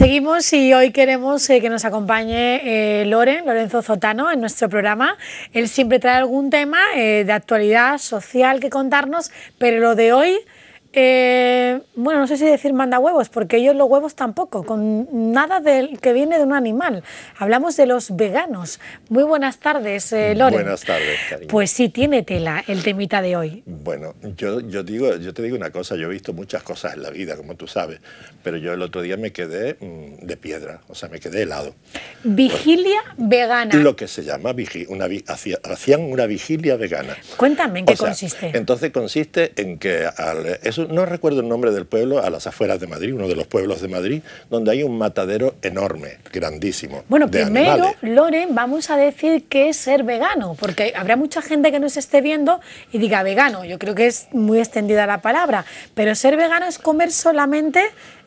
Seguimos y hoy queremos eh, que nos acompañe eh, Loren, Lorenzo Zotano, en nuestro programa. Él siempre trae algún tema eh, de actualidad social que contarnos, pero lo de hoy eh, bueno, no sé si decir manda huevos, porque ellos los huevos tampoco, con nada del que viene de un animal. Hablamos de los veganos. Muy buenas tardes, eh, Loren. Buenas tardes, cariño. Pues sí, tiene tela el temita de hoy. Bueno, yo, digo, yo te digo una cosa, yo he visto muchas cosas en la vida, como tú sabes, pero yo el otro día me quedé mm, de piedra, o sea, me quedé helado. Vigilia pues, vegana. Lo que se llama, hacían una vigilia vegana. Cuéntame en qué consiste. Entonces consiste en que al, eso no recuerdo el nombre del pueblo, a las afueras de Madrid, uno de los pueblos de Madrid, donde hay un matadero enorme, grandísimo. Bueno, primero, Loren, vamos a decir que es ser vegano, porque habrá mucha gente que nos esté viendo y diga vegano. Yo creo que es muy extendida la palabra, pero ser vegano es comer solamente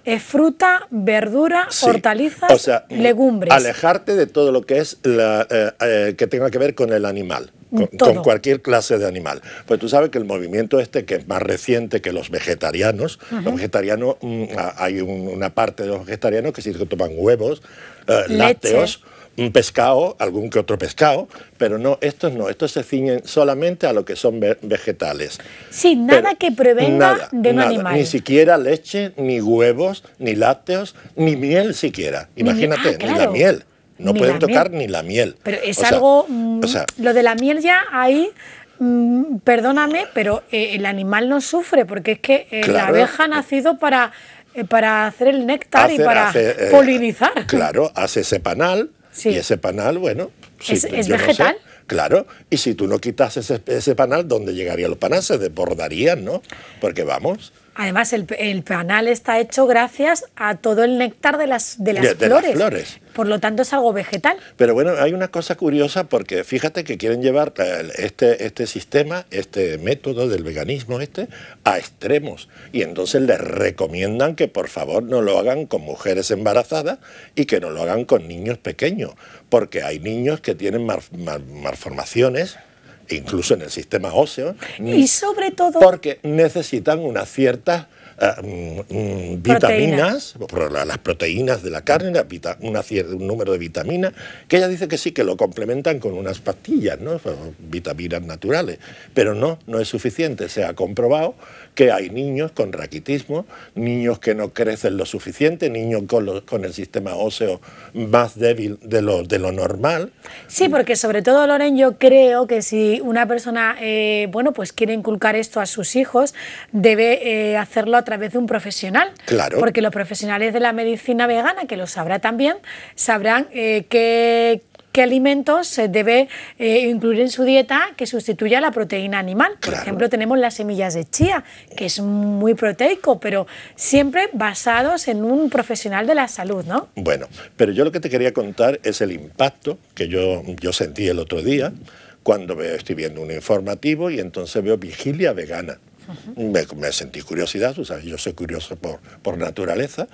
eh, fruta, verdura, hortalizas, legumbres. Alejarte de todo lo que es la, eh, eh, que tenga que ver con el animal con, mm, cualquier clase de animal. Pues tú sabes que el movimiento este, que es más reciente que los vegetarianos, los vegetarianos, mm, hay una parte de los vegetarianos que sí que toman huevos, eh, lácteos un pescado, algún que otro pescado, pero no, estos no, estos se ciñen solamente a lo que son vegetales. Sí, nada que prevenga de un nada, animal. Ni siquiera leche, ni huevos, ni lácteos, ni miel siquiera. Imagínate, ah, ni la miel. No pueden tocar ni la miel. Pero es algo. Mm, lo de la miel ya ahí. Mm, perdóname, pero eh, el animal no sufre porque es que eh, la abeja ha nacido para, eh, para hacer el néctar y para polinizar. Claro, hace ese panal y ese panal, bueno, es, vegetal. Claro, y si tú no quitas ese, panal, ¿dónde llegaría los panales? Se desbordarían, ¿no? Porque vamos. Además, el, el, panal está hecho gracias a todo el néctar de las, flores. Por lo tanto, es algo vegetal. Pero bueno, hay una cosa curiosa porque fíjate que quieren llevar este, este sistema, este método del veganismo este, a extremos. Y entonces les recomiendan que por favor no lo hagan con mujeres embarazadas y que no lo hagan con niños pequeños, porque hay niños que tienen malformaciones incluso en el sistema óseo. Y sobre todo... Porque necesitan una cierta... Ah, mm, mm, vitaminas, las proteínas de la carne, un número de vitaminas, que ella dice que sí, que lo complementan con unas pastillas, ¿no? vitaminas naturales, pero no, no es suficiente. Se ha comprobado que hay niños con raquitismo, niños que no crecen lo suficiente, niños con, con el sistema óseo más débil de lo, de lo normal. Sí, porque sobre todo, Loren, yo creo que si una persona, eh, bueno, pues quiere inculcar esto a sus hijos, debe eh, hacerlo a través de un profesional. Claro. Porque los profesionales de la medicina vegana, que lo sabrá también, sabrán eh, qué, alimentos se debe eh, incluir en su dieta que sustituya la proteína animal. Por ejemplo, tenemos las semillas de chía, que es muy proteico, pero siempre basados en un profesional de la salud, ¿no? Bueno, pero yo lo que te quería contar es el impacto que yo, yo sentí el otro día cuando estoy viendo un informativo y entonces veo vigilia vegana me, sentí curiosidad, yo soy curioso por, naturaleza.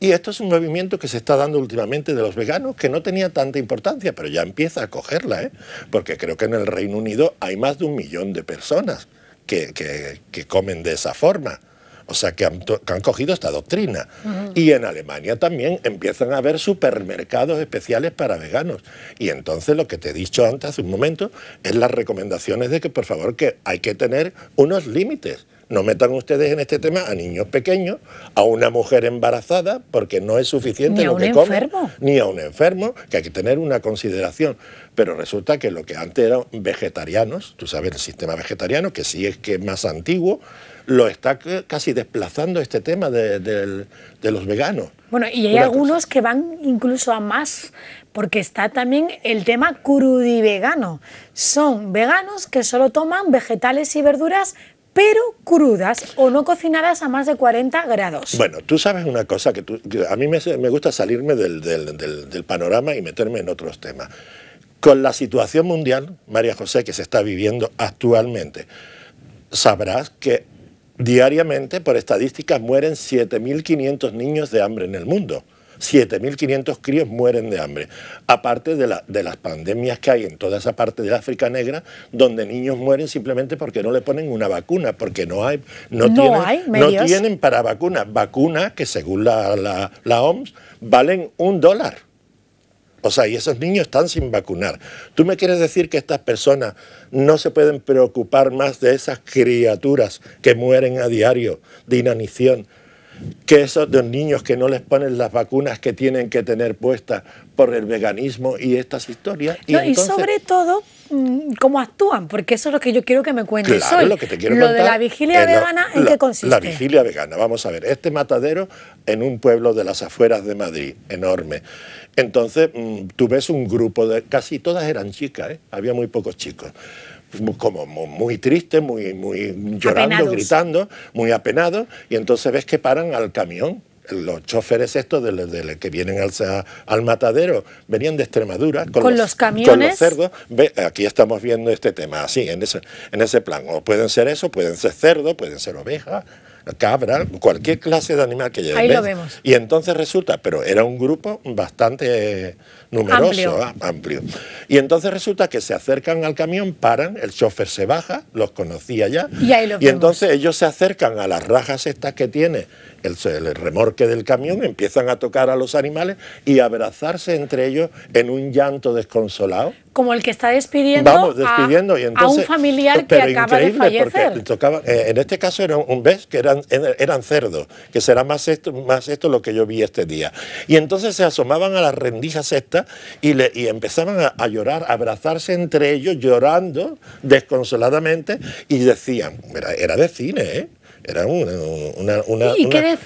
Y esto es un movimiento que se está dando últimamente de los veganos, que no tenía tanta importancia, pero ya empieza a cogerla, ¿eh? porque creo que en el Reino Unido hay más de un millón de personas que comen de esa forma. O sea, que han, cogido esta doctrina. Y en Alemania también empiezan a haber supermercados especiales para veganos. Y entonces lo que te he dicho antes, hace un momento, es las recomendaciones de que, por favor, que hay que tener unos límites no metan ustedes en este tema a niños pequeños, a una mujer embarazada, porque no es suficiente lo que come, ni a un enfermo, que hay que tener una consideración. Pero resulta que lo que antes eran vegetarianos, tú sabes, el sistema vegetariano, que sí es que es más antiguo, lo está casi desplazando este tema de, los veganos. Bueno, y hay algunos que van incluso a más, porque está también el tema crudivegano. Son veganos que solo toman vegetales y verduras pero crudas o no cocinadas a más de 40 grados. Bueno, tú sabes una cosa, que, tú, a mí me, gusta salirme del, panorama y meterme en otros temas. Con la situación mundial, María José, que se está viviendo actualmente, sabrás que Diariamente, por estadísticas, mueren 7.500 niños de hambre en el mundo. 7.500 críos mueren de hambre, aparte de, las pandemias que hay en toda esa parte de África Negra, donde niños mueren simplemente porque no le ponen una vacuna, porque no hay, no, tienen, para vacunas, vacunas que según la, la OMS valen un dólar. O sea, y esos niños están sin vacunar. ¿Tú me quieres decir que estas personas no se pueden preocupar más de esas criaturas que mueren a diario de inanición, que esos de los niños que no les ponen las vacunas que tienen que tener puestas por el veganismo y estas historias. Y, sobre todo, mm, cómo actúan, porque eso es lo que yo quiero que me cuentes Lo, que te quiero de la vigilia vegana, ¿en qué consiste? La vigilia vegana, vamos a ver, este matadero en un pueblo de las afueras de Madrid, enorme. Entonces, mm, tú ves un grupo de, casi todas eran chicas, ¿eh? había muy pocos chicos como muy triste muy, muy llorando, gritando, muy apenado y entonces ves que paran al camión los choferes estos de, que vienen al, al, matadero venían de Extremadura con, los, camiones con los cerdos aquí estamos viendo este tema así en ese en ese plan o pueden ser eso pueden ser cerdos pueden ser ovejas cabra, cualquier clase de animal que lleve. Ahí lo vemos. Y entonces resulta, pero era un grupo bastante numeroso, amplio. Y entonces resulta que se acercan al camión, paran, el chofer se baja, los conocía ya. Y, entonces ellos se acercan a las rajas estas que tiene el, el, remorque del camión, empiezan a tocar a los animales y abrazarse entre ellos en un llanto desconsolado como el que está despidiendo, a, un familiar que acaba de fallecer. Eh, en este caso era un ves que eran, eran cerdos, que será más esto, más esto lo que yo vi este día. Y entonces se asomaban a las rendijas estas y, le, empezaban a, llorar, a abrazarse entre ellos, llorando desconsoladamente, y decían, era, era de cine, ¿eh? Era una... ¿Y qué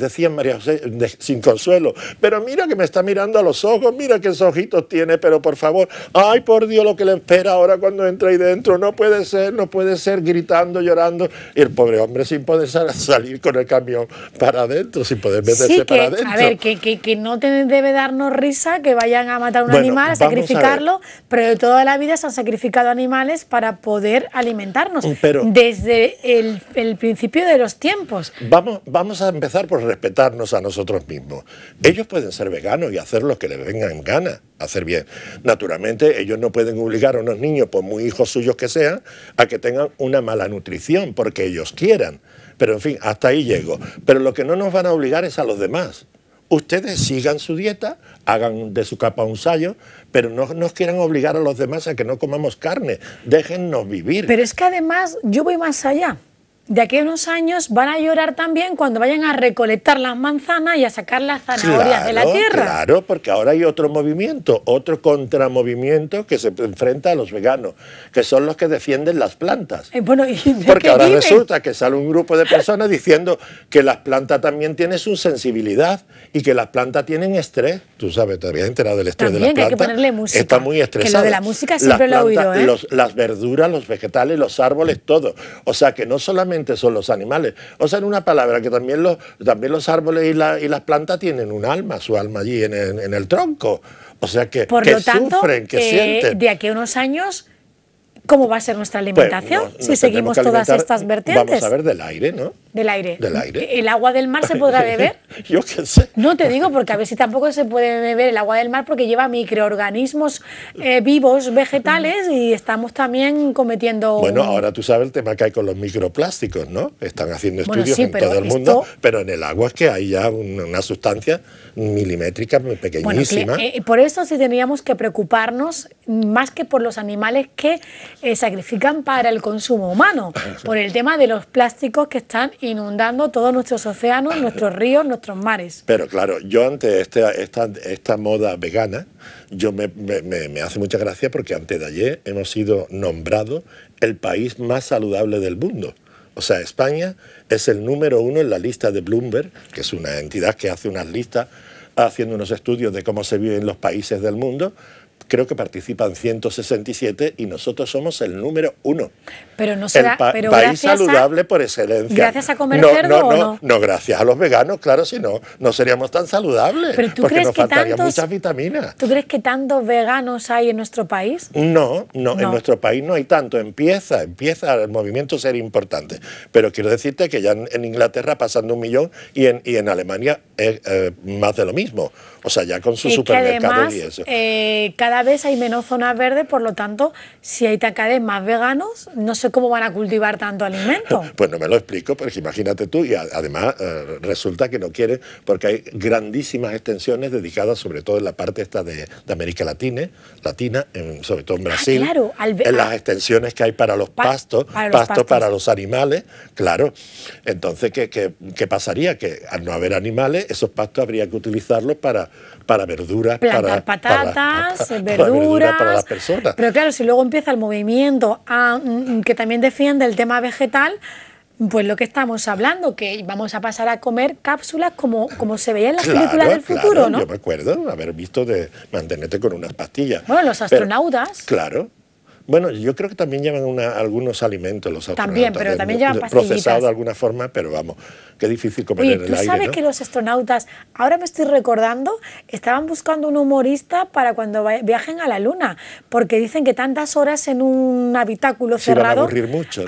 decía? María José, sin consuelo, pero mira que me está mirando a los ojos, mira que esos ojitos tiene, pero por favor, ay por Dios lo que le espera ahora cuando entra ahí dentro, no puede ser, no puede ser, gritando, llorando, y el pobre hombre sin poder salir con el camión para adentro, sin poder meterse para adentro. A ver, que, que, no debe darnos risa que vayan a matar un animal, a sacrificarlo, pero de toda la vida se han sacrificado animales para poder alimentarnos. Pero, Desde el, el principio de los tiempos. Vamos, vamos a empezar por respetarnos a nosotros mismos. Ellos pueden ser veganos y hacer lo que les en gana, hacer bien. Naturalmente, ellos no pueden obligar a unos niños, por muy hijos suyos que sean, a que tengan una mala nutrición, porque ellos quieran. Pero en fin, hasta ahí llego. Pero lo que no nos van a obligar es a los demás. Ustedes sigan su dieta, hagan de su capa un sayo, pero no nos quieran obligar a los demás a que no comamos carne. Déjennos vivir. Pero es que además yo voy más allá de aquí a unos años van a llorar también cuando vayan a recolectar las manzanas y a sacar las zanahorias de la tierra. Claro, porque ahora hay otro movimiento, otro contramovimiento que se enfrenta a los veganos, que son los que defienden las plantas. Eh, bueno, porque ahora resulta que sale un grupo de personas diciendo que las plantas también tienen su sensibilidad y que las plantas tienen estrés. Tú sabes, te habías enterado del estrés de las plantas. También hay que ponerle música. Está muy estresado. Que lo de la música siempre lo he oído. ¿eh? las verduras, los vegetales, los árboles, todo. O sea que no solamente son los animales. O sea, en una palabra, que también los, también los árboles y, las plantas tienen un alma, su alma allí en, el tronco. O sea, que, Por que lo tanto, sufren, que eh, sienten. De aquí a unos años cómo va a ser nuestra pues, alimentación si seguimos todas estas vertientes. Vamos a ver del aire, ¿no? Del aire. Del aire. ¿El agua del mar se podrá beber? Yo qué sé. No te digo, porque a ver si tampoco se puede beber el agua del mar porque lleva microorganismos eh, vivos, vegetales, y estamos también cometiendo... Bueno, ahora tú sabes el tema que hay con los microplásticos, ¿no? Están haciendo estudios en todo el mundo, pero en el agua es que hay ya una sustancia milimétrica pequeñísima. Eh, por eso sí teníamos que preocuparnos, más que por los animales, que eh, sacrifican para el consumo humano, por el tema de los plásticos que están inundando todos nuestros océanos, nuestros ríos, nuestros mares. Pero claro, yo ante este, esta, moda vegana, yo me, hace mucha gracia porque antes de ayer hemos sido nombrado el país más saludable del mundo. O sea, España es el número uno en la lista de Bloomberg, que es una entidad que hace unas listas haciendo unos estudios de cómo se vive en los países del mundo creo que participan 167 y nosotros somos el número uno. Pero no será, país saludable por excelencia. Gracias a comer no, cerdo no, no, no, gracias a los veganos, claro, si no, no seríamos tan saludables. Pero tú porque crees nos que tantos, muchas vitaminas. ¿Tú crees que tantos veganos hay en nuestro país? No, no, en nuestro país no hay tanto. Empieza, empieza el movimiento a ser importante. Pero quiero decirte que ya en, Inglaterra pasando un millón y en, y en Alemania es eh, más de lo mismo. O sea, ya con su supermercado y eso. Eh, cada vez hay menos zonas verdes, por lo tanto, si hay cada más veganos, no sé cómo van a cultivar tanto alimento. pues no me lo explico, porque imagínate tú, y además eh, resulta que no quieren, porque hay grandísimas extensiones dedicadas, sobre todo en la parte esta de, América Latina, Latina sobre todo en ah, Brasil, claro, al, en las ah. extensiones que hay para los pastos, pastos, para los animales, claro. Entonces, ¿qué, qué, qué pasaría? Que al no haber animales, esos pastos habría que utilizarlos para para verduras, para patatas, para, verduras, las personas. Pero claro, si luego empieza el movimiento a, mm, mm, que también defiende el tema vegetal, pues lo que estamos hablando, que vamos a pasar a comer cápsulas como, como se veía en las películas del futuro, ¿no? Yo me acuerdo haber visto de mantenerte con unas pastillas. Bueno, los astronautas. claro, bueno, yo creo que también llevan algunos alimentos los astronautas. También, pero también llevan Procesado de alguna forma, pero vamos, qué difícil comer en el aire, ¿tú sabes que los astronautas, ahora me estoy recordando, estaban buscando un humorista para cuando viajen a la Luna, porque dicen que tantas horas en un habitáculo cerrado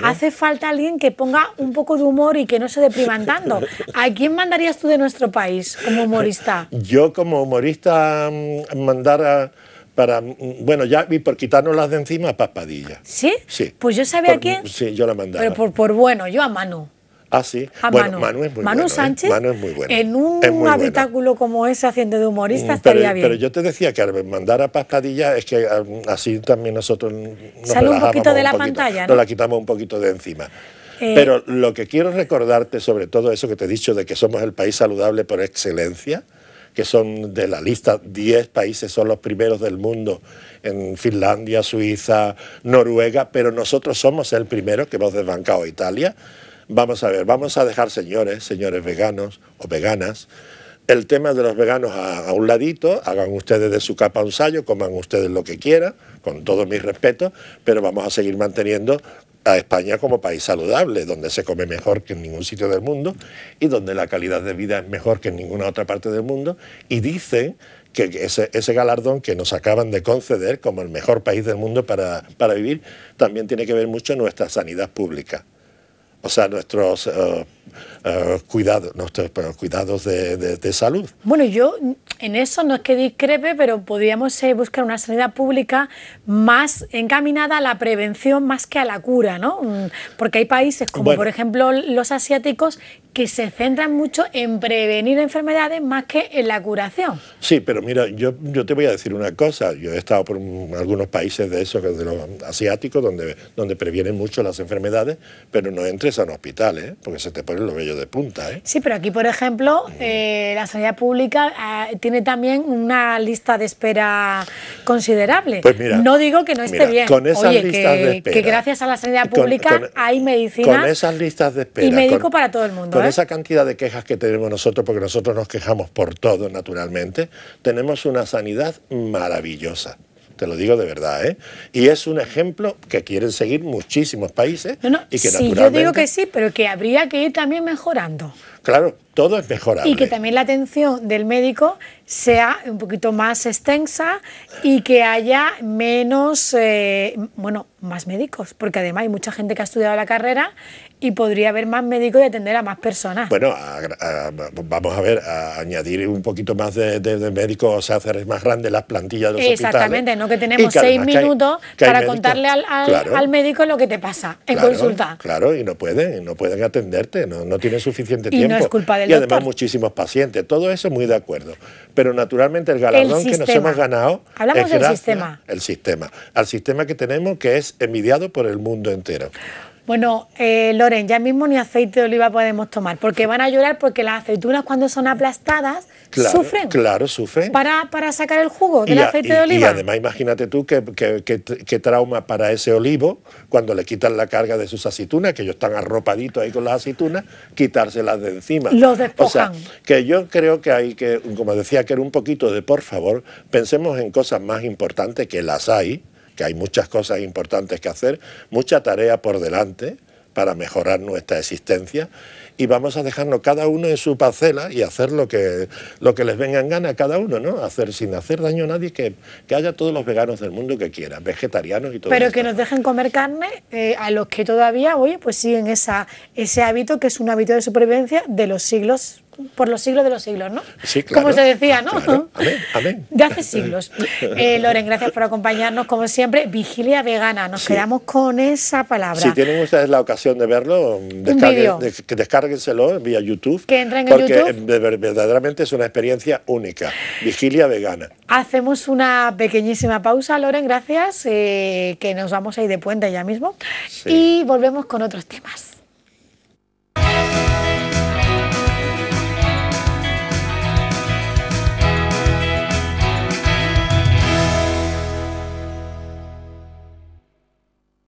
hace falta alguien que ponga un poco de humor y que no se depriman tanto. ¿A quién mandarías tú de nuestro país como humorista? Yo como humorista mandar mm, mandara para, mm, bueno, ya vi por quitarnos las de encima a Paspadilla. ¿Sí? Sí. Pues yo sabía que... Sí, yo la mandaba. Pero por, bueno, yo a Manu. Ah, sí. bueno, Manu. es muy Manu ¿eh? Sánchez. Manu es muy bueno. En un habitáculo como ese, haciendo de humorista, mm, estaría bien. Pero yo te decía que al mandar a Paspadilla es que ah, así también nosotros nos Sale un poquito de la pantalla, ¿no? Nos la quitamos un poquito de encima. Eh. pero lo que quiero recordarte sobre todo eso que te he dicho de que somos el país saludable por excelencia, que son de la lista 10 países, son los primeros del mundo en Finlandia, Suiza, Noruega, pero nosotros somos el primero que hemos desbancado a Italia. Vamos a ver, vamos a dejar señores, señores veganos o veganas, el tema de los veganos a, un ladito, hagan ustedes de su capa un sallo, coman ustedes lo que quieran, con todo mi respeto, pero vamos a seguir manteniendo a España como país saludable, donde se come mejor que en ningún sitio del mundo y donde la calidad de vida es mejor que en ninguna otra parte del mundo. Y dicen que ese, galardón que nos acaban de conceder como el mejor país del mundo para, para vivir también tiene que ver mucho en nuestra sanidad pública o sea, nuestros eh, eh, cuidados, nuestros cuidados de, salud. Bueno, yo en eso no es que discrepe, pero podríamos eh, buscar una sanidad pública más encaminada a la prevención más que a la cura, ¿no? Mm, porque hay países como por ejemplo los asiáticos que se centran mucho en prevenir enfermedades más que en la curación. Sí, pero mira, yo, te voy a decir una cosa. Yo he estado por algunos países de esos, de los asiáticos, donde, donde previenen mucho las enfermedades, pero no entres en hospital, ¿eh? porque se te pone lo bello de punta. ¿eh? Sí, pero aquí, por ejemplo, mm. eh, la sanidad pública tiene también una lista de espera considerable. Pues mira, no digo que no esté bien. Con esas listas que, de espera, que gracias a la sanidad pública hay medicina Con esas listas de espera. Y médico para todo el mundo. Con esa cantidad de quejas que tenemos nosotros, porque nosotros nos quejamos por todo, naturalmente, tenemos una sanidad maravillosa te lo digo de verdad, ¿eh? Y es un ejemplo que quieren seguir muchísimos países y que Sí, yo digo que sí, pero que habría que ir también mejorando. Claro, todo es mejorable. Y que también la atención del médico sea un poquito más extensa y que haya menos, eh, bueno, más médicos, porque además hay mucha gente que ha estudiado la carrera y podría haber más médicos y atender a más personas. Bueno, vamos a ver, a añadir un poquito más de, médicos, o hacer más grandes las plantillas de los Exactamente, no que tenemos seis minutos para contarle al, médico lo que te pasa en consulta. Claro, y no pueden, no pueden atenderte, no, no tienen suficiente tiempo. Y no es culpa del Y además muchísimos pacientes, todo eso muy de acuerdo. Pero naturalmente el galardón que nos hemos ganado Hablamos del sistema. El sistema, al sistema que tenemos que es envidiado por el mundo entero. Bueno, eh, Loren, ya mismo ni aceite de oliva podemos tomar, porque van a llorar porque las aceitunas cuando son aplastadas sufren. Claro, sufren. Para, para sacar el jugo del aceite de oliva. Y además imagínate tú qué que, trauma para ese olivo cuando le quitan la carga de sus aceitunas, que ellos están arropaditos ahí con las aceitunas, quitárselas de encima. Los despojan. O sea, que yo creo que hay que, como decía que era un poquito de por favor, pensemos en cosas más importantes que las hay que hay muchas cosas importantes que hacer, mucha tarea por delante para mejorar nuestra existencia y vamos a dejarnos cada uno en su parcela y hacer lo que, lo que les venga en gana a cada uno, ¿no? Hacer sin hacer daño a nadie, que, haya todos los veganos del mundo que quieran, vegetarianos y todo Pero que nos dejen comer carne eh, a los que todavía, oye, pues siguen esa, ese hábito que es un hábito de supervivencia de los siglos por los siglos de los siglos, ¿no? Sí, claro. Como se decía, ¿no? Amén, amén. De hace siglos. Eh, Loren, gracias por acompañarnos, como siempre. Vigilia vegana, nos quedamos con esa palabra. Si tienen ustedes la ocasión de verlo, descárguenselo vía YouTube. Que entren en porque YouTube. Porque verdaderamente es una experiencia única. Vigilia vegana. Hacemos una pequeñísima pausa, Loren, gracias, eh, que nos vamos a ir de puente ya mismo. Y volvemos con otros temas.